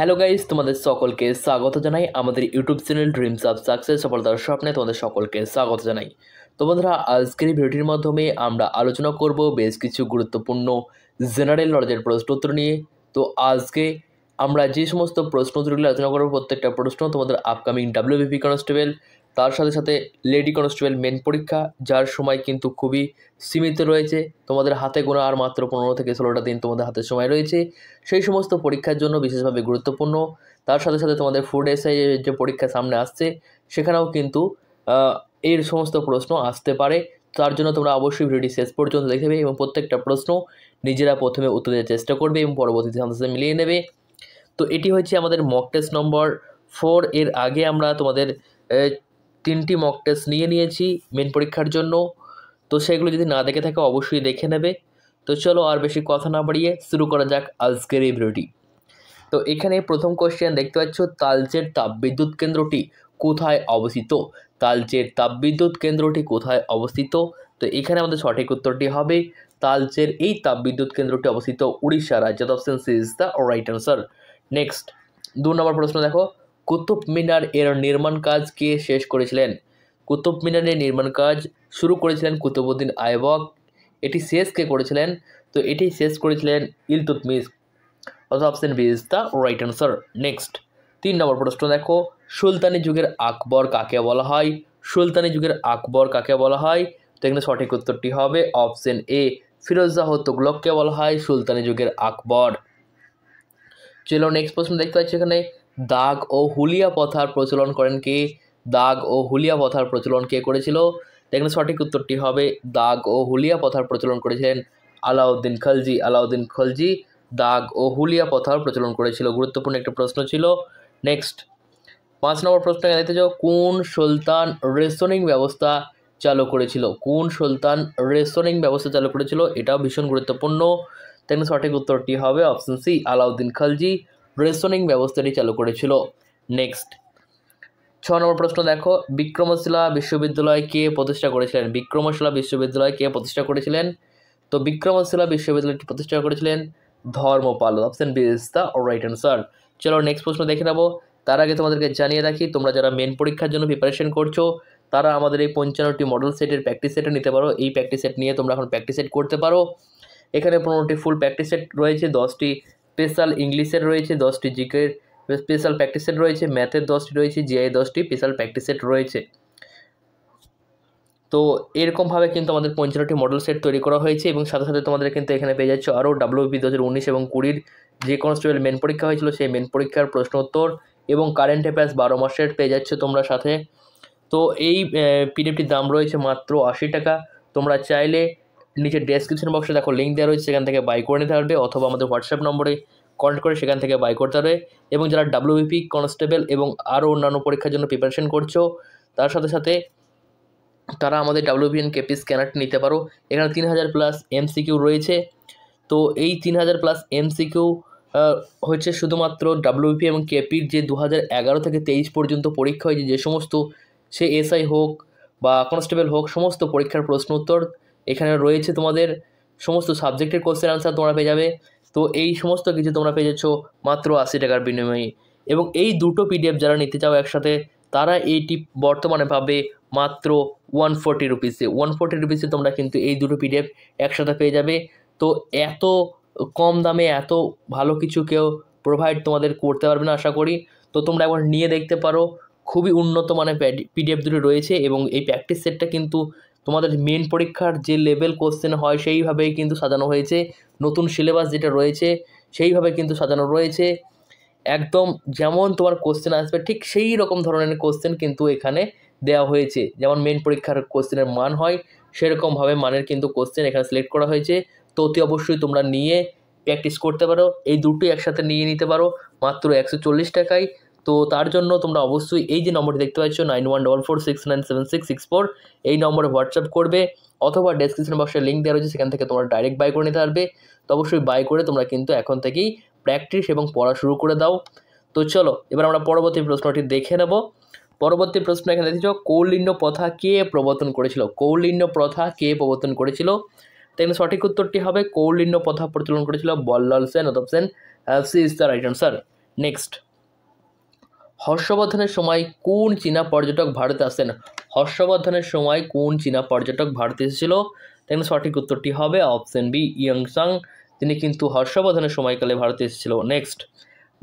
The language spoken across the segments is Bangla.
হ্যালো গাইজ তোমাদের সকলকে স্বাগত জানাই আমাদের YouTube channel Dreams of Success সফলতার স্বপ্নে তোমাদের সকলকে স্বাগত জানাই তো বন্ধুরা আজকের ভিডিওটির মাধ্যমে আমরা আলোচনা করব বেশ কিছু গুরুত্বপূর্ণ জেনারেল নলেজের প্রশ্নোত্তর নিয়ে তো আজকে আমরা যে সমস্ত প্রশ্নোত্তরগুলো আলোচনা করবো প্রত্যেকটা প্রশ্ন তোমাদের আপকামিং ডাব্লিউবিপি কনস্টেবল তার সাথে সাথে লেডি কনস্টেবল মেন পরীক্ষা যার সময় কিন্তু খুবই সীমিত রয়েছে তোমাদের হাতে গোনা আর মাত্র পনেরো থেকে ষোলোটা দিন তোমাদের হাতে সময় রয়েছে সেই সমস্ত পরীক্ষার জন্য বিশেষভাবে গুরুত্বপূর্ণ তার সাথে সাথে তোমাদের ফুড এসআই যে পরীক্ষা সামনে আসছে সেখানেও কিন্তু এর সমস্ত প্রশ্ন আসতে পারে তার জন্য তোমরা অবশ্যই ভিডিওটি শেষ পর্যন্ত দেখবে এবং প্রত্যেকটা প্রশ্ন নিজেরা প্রথমে উত্তর দেওয়ার চেষ্টা করবে এবং পরবর্তীতে আমাদের সাথে মিলিয়ে নেবে তো এটি হচ্ছে আমাদের মক টেস্ট নম্বর ফোর এর আগে আমরা তোমাদের তিনটি মক টেস্ট নিয়ে নিয়েছি মেন পরীক্ষার জন্য তো সেগুলো যদি না দেখে থাকে অবশ্যই দেখে নেবে তো চলো আর বেশি কথা না বাড়িয়ে শুরু করা যাক আজকের এই ভিডিওটি তো এখানে প্রথম কোশ্চেন দেখতে পাচ্ছ তালচের তাপবিদ্যুৎ কেন্দ্রটি কোথায় অবস্থিত তালচের তাপবিদ্যুৎ কেন্দ্রটি কোথায় অবস্থিত তো এখানে আমাদের সঠিক উত্তরটি হবে তালচের এই তাপবিদ্যুৎ কেন্দ্রটি অবস্থিত উড়িষ্যা রাজ্যের option C is the right answer next দু নম্বর প্রশ্ন দেখো কুতুব মিনার এর নির্মাণ কাজ কে শেষ করেছিলেন কুতুব মিনারের নির্মাণ কাজ শুরু করেছিলেন কুতুবউদ্দিন আইবক এটি শেষ কে করেছিলেন তো এটি শেষ করেছিলেন ইলতুতমিস অর্থাৎ option B is the right answer next তিন নম্বর প্রশ্ন দেখো সুলতানি যুগের আকবর কাকে বলা হয় সুলতানি যুগের আকবর কাকে বলা হয় তো এখানে সঠিক উত্তরটি হবে অপশন এ ফিরোজাহ তুগলককে বলা হয় সুলতানি যুগের আকবর চলো নেক্সট প্রশ্ন দেখতে পাচ্ছি এখানে দাগ ও হুলিয়া প্রথার প্রচলন করেন কে দাগ ও হুলিয়া প্রথার প্রচলন কে করেছিল এখানে সঠিক উত্তরটি হবে দাগ ও হুলিয়া প্রথার প্রচলন করেছিলেন আলাউদ্দিন খলজি আলাউদ্দিন খলজি দাগ ও হুলিয়া প্রথার প্রচলন করেছিল গুরুত্বপূর্ণ একটা প্রশ্ন ছিল নেক্সট পাঁচ নম্বর প্রশ্ন দেখতে চাও কোন সুলতান রেশনিং ব্যবস্থা চালু করেছিল কোন সুলতান রেশনিং ব্যবস্থা চালু করেছিল এটাও ভীষণ গুরুত্বপূর্ণ তেমনি সঠিক উত্তরটি হবে option C Alauddin Khalji rationing ব্যবস্থাটি চালু করেছিল নেক্সট ছ নম্বর প্রশ্ন দেখো বিক্রমশিলা বিশ্ববিদ্যালয় কে প্রতিষ্ঠা করেছিলেন বিক্রমশিলা বিশ্ববিদ্যালয় কে প্রতিষ্ঠা করেছিলেন তো বিক্রমশিলা বিশ্ববিদ্যালয়টি প্রতিষ্ঠা করেছিলেন Dharmapala option B is the right answer চলো নেক্সট প্রশ্ন দেখে নেবো তার আগে তোমাদেরকে জানিয়ে রাখি তোমরা যারা মেন পরীক্ষার জন্য প্রিপারেশন করছো তারা আমাদের এই পঞ্চান্নটি মডেল সেটের প্র্যাকটিস সেটে নিতে পারো এই প্র্যাকটিস সেট নিয়ে তোমরা এখন প্র্যাকটিস সেট করতে পারো এখানে পনেরোটি ফুল প্র্যাকটিস সেট রয়েছে দশটি স্পেশাল ইংলিশের রয়েছে দশটি জিকের স্পেশাল প্র্যাকটিস সেট রয়েছে ম্যাথের দশটি রয়েছে জিআই দশটি স্পেশাল প্র্যাকটিস সেট রয়েছে তো এরকমভাবে কিন্তু আমাদের পঞ্চান্নটি মডেল সেট তৈরি করা হয়েছে এবং সাথে সাথে তোমাদের কিন্তু এখানে পেয়ে যাচ্ছ আরও বি দু হাজার উনিশ এবং কুড়ির যে কনস্টেবল মেন পরীক্ষা হয়েছিল সেই মেন পরীক্ষার প্রশ্ন উত্তর এবং কারেন্ট অ্যাফেয়ার্স বারো মাসের পেয়ে যাচ্ছ তোমরা সাথে তো এই পিডিএফটির দাম রয়েছে মাত্র আশি টাকা তোমরা চাইলে নিচে ডেসক্রিপশন বক্সে দেখো লিঙ্ক দেওয়া রয়েছে সেখান থেকে বাই করে নিতে পারবে অথবা আমাদের হোয়াটসঅ্যাপ নম্বরে কন্ট্যাক্ট করে সেখান থেকে বাই করতে পারবে এবং যারা ডাব্লিউবিপি কনস্টেবল এবং আরও অন্যান্য পরীক্ষার জন্য প্রিপারেশন করছো তার সাথে সাথে তারা আমাদের ডাব্লিউবিএন কেপি স্ক্যানারটি নিতে পারো এখানে তিন হাজার প্লাস এমসিকিউ রয়েছে তো এই তিন হাজার প্লাস এমসিকিউ হচ্ছে শুধুমাত্র ডাব্লিউপি এবং কেপির যে দু এগারো থেকে তেইশ পর্যন্ত পরীক্ষা হয়েছে যে সমস্ত সে এসআই হোক বা কনস্টেবল হোক সমস্ত পরীক্ষার প্রশ্ন উত্তর এখানে রয়েছে তোমাদের সমস্ত সাবজেক্টের কোশ্চেন আনসার তোমরা পেয়ে যাবে তো এই সমস্ত কিছু তোমরা পেয়ে যাচ্ছ মাত্র আশি টাকার বিনিময়ে এবং এই দুটো পিডিএফ যারা নিতে চাও একসাথে তারা এইটি বর্তমানে পাবে মাত্র ওয়ান ফোরটি রুপিসে ওয়ান ফোরটি রুপিসে তোমরা কিন্তু এই দুটো পিডিএফ একসাথে পেয়ে যাবে তো এত কম দামে এত ভালো কিছু কেউ প্রোভাইড তোমাদের করতে পারবে না আশা করি তো তোমরা একবার নিয়ে দেখতে পারো খুবই উন্নত মানের পিডিএফ দুটো রয়েছে এবং এই প্র্যাকটিস সেটটা কিন্তু তোমাদের মেন পরীক্ষার যে লেভেল কোশ্চেন হয় সেইভাবেই কিন্তু সাজানো হয়েছে নতুন সিলেবাস যেটা রয়েছে সেইভাবে কিন্তু সাজানো রয়েছে একদম যেমন তোমার কোশ্চেন আসবে ঠিক সেই রকম ধরনের কোশ্চেন কিন্তু এখানে দেওয়া হয়েছে যেমন মেন পরীক্ষার কোশ্চেনের মান হয় সেরকমভাবে মানের কিন্তু কোশ্চেন এখানে সিলেক্ট করা হয়েছে তো অতি অবশ্যই তোমরা নিয়ে প্র্যাকটিস করতে পারো এই দুটোই একসাথে নিয়ে নিতে পারো মাত্র একশো টাকায় তো তার জন্য তোমরা অবশ্যই এই যে নম্বরটি দেখতে পাচ্ছ nine one double four six nine seven six six four এই নম্বরে হোয়াটসঅ্যাপ করবে অথবা ডেসক্রিপশন বক্সে লিঙ্ক দেওয়া রয়েছে সেখান থেকে তোমরা ডাইরেক্ট বাই করে নিতে পারবে তো অবশ্যই বাই করে তোমরা কিন্তু এখন থেকেই প্র্যাকটিস এবং পড়া শুরু করে দাও তো চলো এবার আমরা পরবর্তী প্রশ্নটি দেখে নেব পরবর্তী প্রশ্ন এখানে দেখেছ কৌলিন্য প্রথা কে প্রবর্তন করেছিল কৌলিন্য প্রথা কে প্রবর্তন করেছিল তাই সঠিক উত্তরটি হবে কৌলিন্য প্রথা প্রচলন করেছিল বল্লাল সেন অতপ সেন C is the right answer next হর্ষবর্ধনের সময় কোন চীনা পর্যটক ভারতে আসেন হর্ষবর্ধনের সময় কোন চীনা পর্যটক ভারতে এসেছিল তাই সঠিক উত্তরটি হবে অপশন বি ইয়ংসাং তিনি কিন্তু হর্ষবর্ধনের সময়কালে ভারতে এসেছিল নেক্সট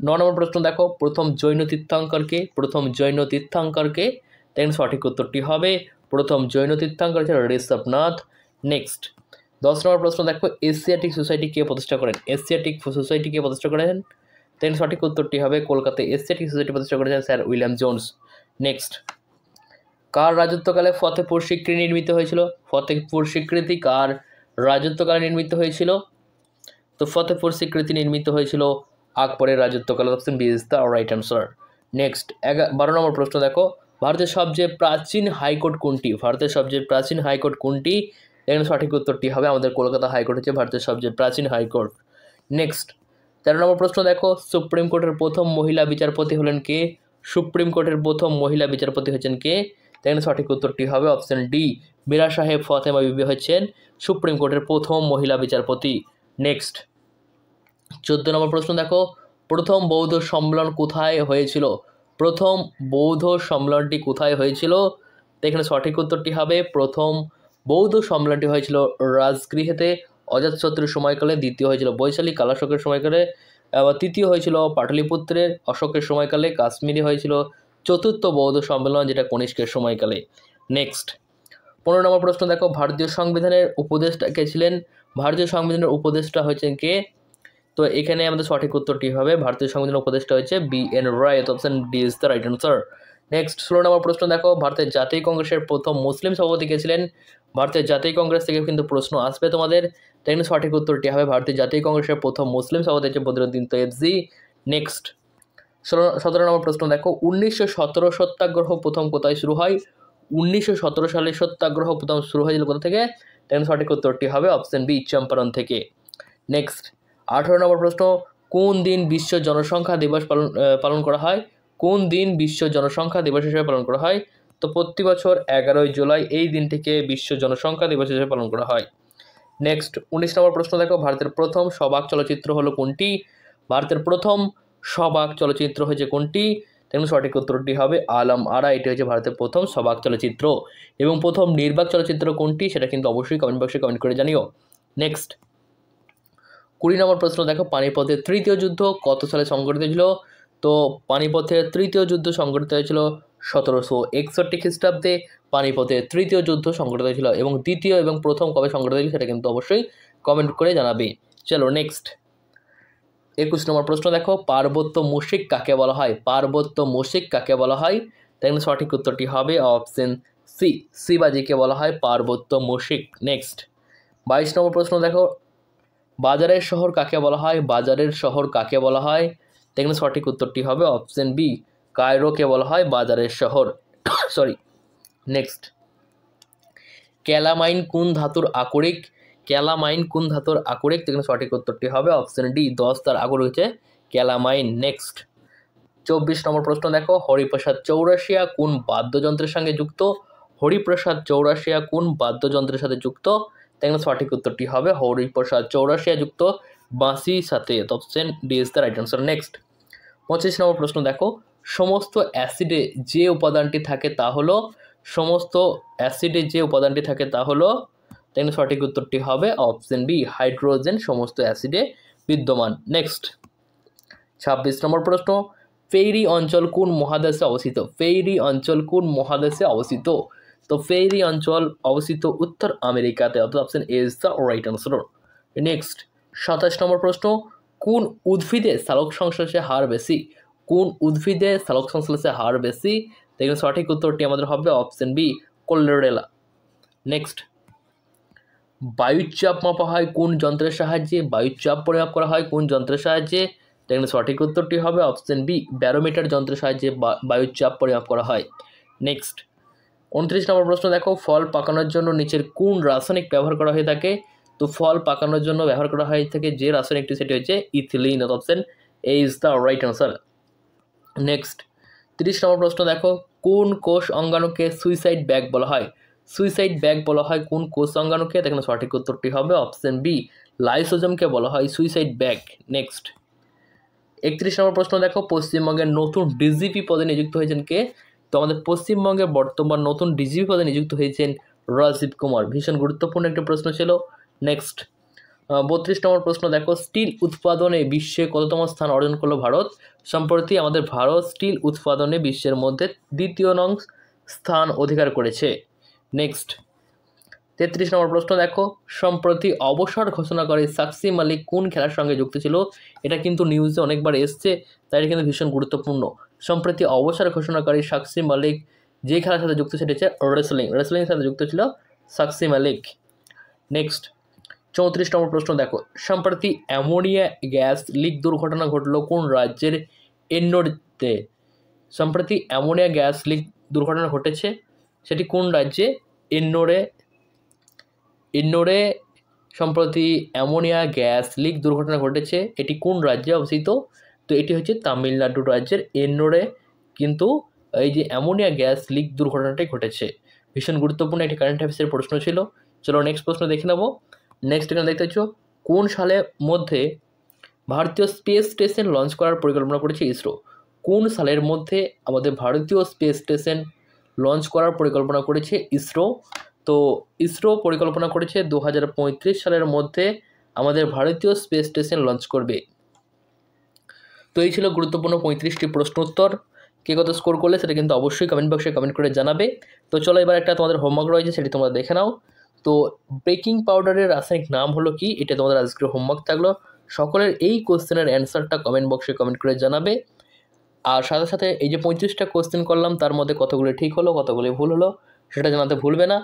ন নম্বর প্রশ্ন দেখো প্রথম জৈন তীর্থঙ্করকে প্রথম জৈন তীর্থঙ্করকে তাই সঠিক উত্তরটি হবে প্রথম জৈন তীর্থঙ্কর ছিল ঋষভনাথ নেক্সট দশ নম্বর প্রশ্ন দেখো এশিয়াটিক সোসাইটি কে প্রতিষ্ঠা করেন এশিয়াটিক সোসাইটি কে প্রতিষ্ঠা করেন দেন সঠিক উত্তরটি হবে কলকাতায় এসসেট সোসাইটি প্রতিষ্ঠা করেছেন স্যার উইলিয়াম জোন্স নেক্সট কার রাজত্বকালে ফতেপুর সিক্রি নির্মিত হয়েছিল ফতেপুর স্বীকৃতি কার রাজত্বকালে নির্মিত হয়েছিল তো ফতেপুর স্বীকৃতি নির্মিত হয়েছিল আকবরের রাজত্বকালে option B is the right answer next বারো নম্বর প্রশ্ন দেখো ভারতের সবচেয়ে প্রাচীন হাইকোর্ট কোনটি ভারতের সবচেয়ে প্রাচীন হাইকোর্ট কোনটি এখানে সঠিক উত্তরটি হবে আমাদের কলকাতা হাইকোর্ট হচ্ছে ভারতের সবচেয়ে প্রাচীন হাইকোর্ট নেক্সট তেরো নম্বর প্রশ্ন দেখো সুপ্রিম কোর্টের প্রথম মহিলা বিচারপতি হলেন কে সুপ্রিম কোর্টের প্রথম মহিলা বিচারপতি হচ্ছেন কে তাই সঠিক উত্তরটি হবে অপশন ডি মীরা সাহেব ফতেমা বিবি হচ্ছেন সুপ্রিম কোর্টের প্রথম মহিলা বিচারপতি নেক্সট চোদ্দ নম্বর প্রশ্ন দেখো প্রথম বৌদ্ধ সম্মেলন কোথায় হয়েছিল প্রথম বৌদ্ধ সম্মেলনটি কোথায় হয়েছিল এখানে সঠিক উত্তরটি হবে প্রথম বৌদ্ধ সম্মেলনটি হয়েছিল রাজগৃহেতে অজাতশত্রুর সময়কালে দ্বিতীয় হয়েছিল বৈশালী কালাশোকের সময়কালে আবার তৃতীয় হয়েছিল পাটলিপুত্রের অশোকের সময়কালে কাশ্মীরে হয়েছিল চতুর্থ বৌদ্ধ সম্মেলন যেটা কনিষ্কের সময়কালে নেক্সট পনেরো নম্বর প্রশ্ন দেখো ভারতীয় সংবিধানের উপদেষ্টা কে ছিলেন ভারতীয় সংবিধানের উপদেষ্টা হয়েছেন কে তো এখানে আমাদের সঠিক উত্তরটি হবে ভারতীয় সংবিধানের উপদেষ্টা হয়েছে B N Roy option D is the right answer next ষোলো নম্বর প্রশ্ন দেখো ভারতের জাতীয় কংগ্রেসের প্রথম মুসলিম সভাপতি কে ছিলেন ভারতের জাতীয় কংগ্রেস থেকে কিন্তু প্রশ্ন আসবে তোমাদের তাই সঠিক উত্তরটি হবে ভারতীয় জাতীয় কংগ্রেসের প্রথম মুসলিম সভাপতি বদরুদ্দিন তৈয়বজি নেক্সট সতেরো নম্বর প্রশ্ন দেখো উনিশশো সতেরো সত্যাগ্রহ প্রথম কোথায় শুরু হয় উনিশশো সতেরো সালে সত্যাগ্রহ প্রথম শুরু হয়েছিল কোথা থেকে তাই সঠিক উত্তরটি হবে অপশন বি চম্পারণ থেকে নেক্সট আঠেরো নম্বর প্রশ্ন কোন দিন বিশ্ব জনসংখ্যা দিবস পালন পালন করা হয় কোন দিন বিশ্ব জনসংখ্যা দিবস হিসেবে পালন করা হয় তো প্রতি বছর এগারোই জুলাই এই দিনটিকে বিশ্ব জনসংখ্যা দিবস হিসেবে পালন করা হয় নেক্সট উনিশ নম্বর প্রশ্ন দেখো ভারতের প্রথম সবাক চলচ্চিত্র হলো কোনটি ভারতের প্রথম সবাক চলচ্চিত্র হয়েছে কোনটি তেমনি সঠিক উত্তরটি হবে আলম আরা এটি হচ্ছে ভারতের প্রথম সবাক চলচ্চিত্র এবং প্রথম নির্বাক চলচ্চিত্র কোনটি সেটা কিন্তু অবশ্যই কমেন্ট বক্সে কমেন্ট করে জানিও নেক্সট কুড়ি নম্বর প্রশ্ন দেখো পানিপথের তৃতীয় যুদ্ধ কত সালে সংঘটিত হয়েছিল তো পানিপথের তৃতীয় যুদ্ধ সংঘটিত হয়েছিল সতেরোশো একষট্টি খ্রিস্টাব্দে পানিপথের তৃতীয় যুদ্ধ সংঘটিত ছিল এবং দ্বিতীয় এবং প্রথম কবে সংঘটিত ছিল সেটা কিন্তু অবশ্যই কমেন্ট করে জানাবে চলো নেক্সট একুশ নম্বর প্রশ্ন দেখো পার্বত্য মুশিক কাকে বলা হয় পার্বত্য মুশিক কাকে বলা হয় তাই সঠিক উত্তরটি হবে অপশন সি শিবাজিকে বলা হয় পার্বত্য মুশিক নেক্সট বাইশ নম্বর প্রশ্ন দেখো বাজারের শহর কাকে বলা হয় বাজারের শহর কাকে বলা হয় দেখলে সঠিক উত্তরটি হবে অপশন বি কায়রোকে বলা হয় বাজারের শহর সরি নেক্সট ক্যালামাইন কোন ধাতুর আকরিক ক্যালামাইন কোন ধাতুর আকরিক যেখানে সঠিক উত্তরটি হবে অপশন ডি দশ তার আকরিক হয়েছে ক্যালামাইন নেক্সট চব্বিশ নম্বর প্রশ্ন দেখো হরিপ্রসাদ চৌরাশিয়া কোন বাদ্যযন্ত্রের সঙ্গে যুক্ত হরিপ্রসাদ চৌরাশিয়া কোন বাদ্যযন্ত্রের সাথে যুক্ত তাহলে সঠিক উত্তরটি হবে হরিপ্রসাদ চৌরাশিয়া যুক্ত বাঁশির সাথে option D is the right answer next পঁচিশ নম্বর প্রশ্ন দেখো সমস্ত অ্যাসিডে যে উপাদানটি থাকে তা হলো সমস্ত অ্যাসিডে যে উপাদানটি থাকে তা হলো তাই সঠিক উত্তরটি হবে অপশন বি হাইড্রোজেন সমস্ত অ্যাসিডে বিদ্যমান নেক্সট ছাব্বিশ নম্বর প্রশ্ন ফেইরি অঞ্চল কোন মহাদেশে অবস্থিত ফেইরি অঞ্চল কোন মহাদেশে অবস্থিত তো ফেইরি অঞ্চল অবস্থিত উত্তর আমেরিকাতে অর্থাৎ option A is the right answer next সাতাশ নম্বর প্রশ্ন কোন উদ্ভিদে সালোক সংশ্লেষে হার বেশি কোন উদ্ভিদে সালোক সংশ্লেষের হার বেশি দেখবেন সঠিক উত্তরটি আমাদের হবে অপশন বি কোল্লোরেলা নেক্সট বায়ুর চাপ মাপা হয় কোন যন্ত্রের সাহায্যে বায়ুচাপ পরিমাপ করা হয় কোন যন্ত্রের সাহায্যে দেখবেন সঠিক উত্তরটি হবে অপশন বি ব্যারোমিটার যন্ত্রের সাহায্যে বায়ুর চাপ পরিমাপ করা হয় নেক্সট উনত্রিশ নম্বর প্রশ্ন দেখো ফল পাকানোর জন্য নিচের কোন রাসায়নিক ব্যবহার করা হয়ে থাকে তো ফল পাকানোর জন্য ব্যবহার করা হয়ে থাকে যে রাসায়নিকটি সেটি হচ্ছে ethylene option A is the right answer next তিরিশ নম্বর প্রশ্ন দেখো কোন কোষ অঙ্গাণুকে সুইসাইড ব্যাগ বলা হয় সুইসাইড ব্যাগ বলা হয় কোন কোষ অঙ্গাণুকে দেখেন সঠিক উত্তরটি হবে অপশন বি লাইসোজমকে বলা হয় সুইসাইড ব্যাগ নেক্সট একত্রিশ নম্বর প্রশ্ন দেখো পশ্চিমবঙ্গের নতুন ডিজিপি পদে নিযুক্ত হয়েছেন কে তো আমাদের পশ্চিমবঙ্গে বর্তমান নতুন ডিজিপি পদে নিযুক্ত হয়েছেন রাজীব কুমার ভীষণ গুরুত্বপূর্ণ একটি প্রশ্ন ছিল নেক্সট বত্রিশ নম্বর প্রশ্ন দেখো স্টিল উৎপাদনে বিশ্বে কততম স্থান অর্জন করলো ভারত সম্প্রতি আমাদের ভারত স্টিল উৎপাদনে বিশ্বের মধ্যে দ্বিতীয় নং স্থান অধিকার করেছে নেক্সট তেত্রিশ নম্বর প্রশ্ন দেখো সম্প্রতি অবসর ঘোষণা করে সাকসি মালিক কোন খেলার সঙ্গে যুক্ত ছিল এটা কিন্তু নিউজে অনেকবার এসছে তাই এটা কিন্তু ভীষণ গুরুত্বপূর্ণ সম্প্রতি অবসর ঘোষণা করে সাকসি মালিক যে খেলার সাথে যুক্ত সেটা হচ্ছে রেসলিং রেসলিংয়ের সাথে যুক্ত ছিল সাকসি মালিক নেক্সট চৌত্রিশ নম্বর প্রশ্ন দেখো সম্প্রতি অ্যামোনিয়া গ্যাস লিক দুর্ঘটনা ঘটল কোন রাজ্যের এন্নোরতে সম্প্রতি অ্যামোনিয়া গ্যাস লিক দুর্ঘটনা ঘটেছে সেটি কোন রাজ্যে এন্নোরে এন্নোরে সম্প্রতি অ্যামোনিয়া গ্যাস লিক দুর্ঘটনা ঘটেছে এটি কোন রাজ্যে অবস্থিত তো এটি হচ্ছে তামিলনাড়ু রাজ্যের এন্নোরে কিন্তু এই যে অ্যামোনিয়া গ্যাস লিক দুর্ঘটনাটি ঘটেছে ভীষণ গুরুত্বপূর্ণ একটি কারেন্ট অ্যাফেয়ার্সের প্রশ্ন ছিল চলো নেক্সট প্রশ্ন দেখে নেবো নেক্সট এখানে দেখতে পাচ্ছ কোন সালের মধ্যে ভারতীয় স্পেস স্টেশন লঞ্চ করার পরিকল্পনা করেছে ইসরো কোন সালের মধ্যে আমাদের ভারতীয় স্পেস স্টেশন লঞ্চ করার পরিকল্পনা করেছে ইসরো তো ইসরো পরিকল্পনা করেছে দু সালের মধ্যে আমাদের ভারতীয় স্পেস স্টেশন লঞ্চ করবে তো এই ছিল গুরুত্বপূর্ণ পঁয়ত্রিশটি প্রশ্ন উত্তর কে কত স্কোর করলে সেটা কিন্তু অবশ্যই কমেন্ট বক্সে কমেন্ট করে জানাবে তো চলো এবার একটা তোমাদের হোমওয়ার্ক রয়েছে সেটি তোমরা দেখে নাও তো বেকিং পাউডারের রাসায়নিক নাম হলো কি এটা তোমাদের আজকের হোমওয়ার্ক থাকলো সকলের এই কোশ্চেনের অ্যান্সারটা কমেন্ট বক্সে কমেন্ট করে জানাবে আর সাথে সাথে এই যে পঁয়ত্রিশটা কোশ্চেন করলাম তার মধ্যে কতগুলি ঠিক হলো কতগুলি ভুল হলো সেটা জানাতে ভুলবে না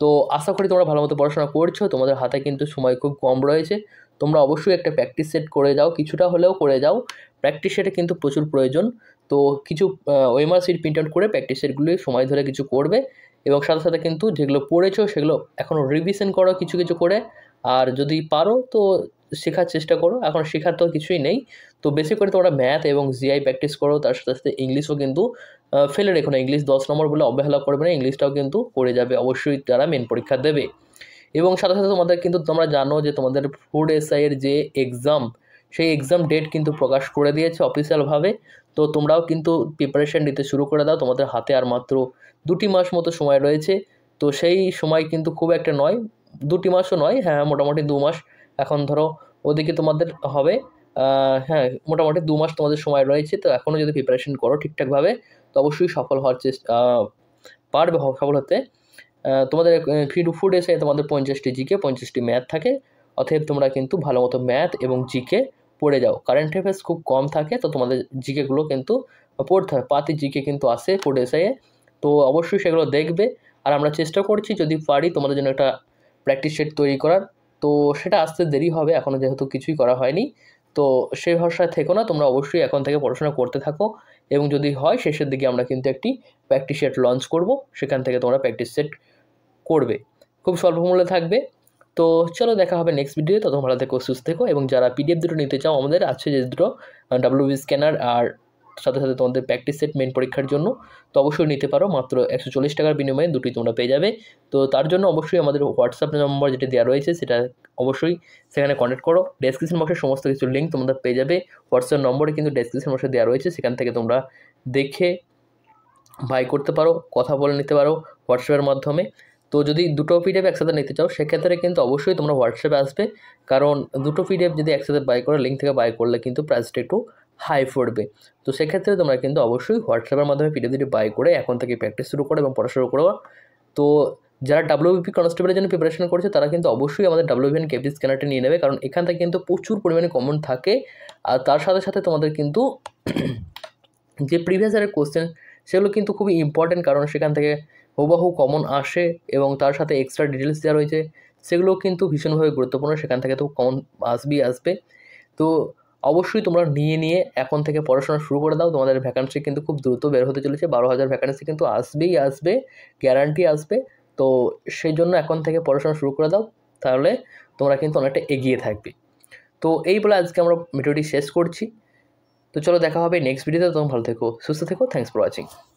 তো আশা করি তোমরা ভালো মতো পড়াশোনা করছো তোমাদের হাতে কিন্তু সময় খুব কম রয়েছে তোমরা অবশ্যই একটা প্র্যাকটিস সেট করে যাও কিছুটা হলেও করে যাও প্র্যাকটিস সেটে কিন্তু প্রচুর প্রয়োজন তো কিছু ওয়েমার সিট প্রিন্ট আউট করে প্র্যাকটিস সেটগুলি সময় ধরে কিছু করবে এবং সাথে সাথে কিন্তু যেগুলো পড়েছো সেগুলো এখনও রিভিশন করো কিছু কিছু করে আর যদি পারো তো শেখার চেষ্টা করো এখন শেখার তো কিছুই নেই তো বেশি করে তোমরা ম্যাথ এবং জিআই প্র্যাকটিস করো তার সাথে সাথে ইংলিশও কিন্তু ফেলে রেখো না ইংলিশ দশ নম্বর বলে অবহেলা করবে না ইংলিশটাও কিন্তু পড়ে যাবে অবশ্যই তারা মেন পরীক্ষা দেবে এবং সাথে সাথে তোমাদের কিন্তু তোমরা জানো যে তোমাদের ফুড এসআইয়ের যে এক্সাম সেই এক্সাম ডেট কিন্তু প্রকাশ করে দিয়েছে অফিসিয়ালভাবে তো তোমরাও কিন্তু প্রিপারেশান নিতে শুরু করে দাও তোমাদের হাতে আর মাত্র দুটি মাস মতো সময় রয়েছে তো সেই সময় কিন্তু খুব একটা নয় দুটি মাসও নয় হ্যাঁ মোটামুটি দু মাস এখন ধরো ওদিকে তোমাদের হবে হ্যাঁ মোটামুটি দু মাস তোমাদের সময় রয়েছে তো এখনও যদি প্রিপারেশান করো ঠিকঠাকভাবে তো অবশ্যই সফল হওয়ার চেষ্টা পারবে সফল হতে তোমাদের ফিড ফুড এসে তোমাদের পঞ্চাশটি জিকে পঞ্চাশটি ম্যাথ থাকে অতএব তোমরা কিন্তু ভালো মতো ম্যাথ এবং জিকে পড়ে যাও কারেন্ট অ্যাফেয়ার্স খুব কম থাকে তো তোমাদের জিকেগুলো কিন্তু পড়তে হবে পাতি জিকে কিন্তু আসে পড়ে এসে তো অবশ্যই সেগুলো দেখবে আর আমরা চেষ্টা করছি যদি পারি তোমাদের জন্য একটা প্র্যাকটিস সেট তৈরি করার তো সেটা আসতে দেরি হবে এখনও যেহেতু কিছুই করা হয়নি তো সেই ভরসায় থেকো না তোমরা অবশ্যই এখন থেকে পড়াশোনা করতে থাকো এবং যদি হয় শেষের দিকে আমরা কিন্তু একটি প্র্যাকটিস সেট লঞ্চ করব সেখান থেকে তোমরা প্র্যাকটিস সেট করবে খুব স্বল্প মূল্যে থাকবে তো চলো দেখা হবে নেক্সট ভিডিওতে তত ভালো থেকো সুস্থ থেকো এবং যারা পিডিএফ দুটো নিতে চাও আমাদের আছে যে দুটো ডাব্লিউবি স্ক্যানার আর সাথে সাথে তোমাদের প্র্যাকটিস সেট মেন পরীক্ষার জন্য তো অবশ্যই নিতে পারো মাত্র একশো চল্লিশ টাকার বিনিময়ে দুটি তোমরা পেয়ে যাবে তো তার জন্য অবশ্যই আমাদের হোয়াটসঅ্যাপ নম্বর যেটি দেওয়া রয়েছে সেটা অবশ্যই সেখানে কন্ট্যাক্ট করো ডেসক্রিপশন বক্সে সমস্ত কিছু লিঙ্ক তোমাদের পেয়ে যাবে হোয়াটসঅ্যাপ নম্বরে কিন্তু ডেসক্রিপশন বক্সে দেওয়া রয়েছে সেখান থেকে তোমরা দেখে বাই করতে পারো কথা বলে নিতে পারো হোয়াটসঅ্যাপের মাধ্যমে তো যদি দুটো পিডিএফ একসাথে নিতে চাও সেক্ষেত্রে কিন্তু অবশ্যই তোমরা হোয়াটসঅ্যাপে আসবে কারণ দুটো পিডিএফ যদি একসাথে বাই করো লিঙ্ক থেকে বাই করলে কিন্তু প্রাইসটা একটু হাই পড়বে তো সেক্ষেত্রে তোমরা কিন্তু অবশ্যই হোয়াটসঅ্যাপের মাধ্যমে পিডিএফ দুটি বাই করে এখন থেকে প্র্যাকটিস শুরু করো এবং শুরু করো তো যারা ডাব্লিউবিপি কনস্টেবলের জন্য প্রিপারেশন করছে তারা কিন্তু অবশ্যই আমাদের ডাব্লিউবিএন কেপি স্ক্যানারটি নিয়ে নেবে কারণ এখান থেকে কিন্তু প্রচুর পরিমাণে কমন থাকে আর তার সাথে সাথে তোমাদের কিন্তু যে প্রিভিয়াস ইয়ারের কোশ্চেন সেগুলো কিন্তু খুবই ইম্পর্টেন্ট কারণ সেখান থেকে হুবাহু কমন আসে এবং তার সাথে এক্সট্রা ডিটেলস দেওয়া রয়েছে সেগুলো কিন্তু ভীষণভাবে গুরুত্বপূর্ণ সেখান থেকে তো কমন আসবেই আসবে তো অবশ্যই তোমরা নিয়ে নিয়ে এখন থেকে পড়াশোনা শুরু করে দাও তোমাদের ভ্যাকান্সি কিন্তু খুব দ্রুত বের হতে চলেছে বারো হাজার ভ্যাকান্সি কিন্তু আসবেই আসবে গ্যারান্টি আসবে তো সেই জন্য এখন থেকে পড়াশোনা শুরু করে দাও তাহলে তোমরা কিন্তু অনেকটা এগিয়ে থাকবে তো এই বলে আজকে আমরা ভিডিওটি শেষ করছি তো চলো দেখা হবে নেক্সট ভিডিওতে তোমার ভালো থেকো সুস্থ থেকো থ্যাংকস ফর ওয়াচিং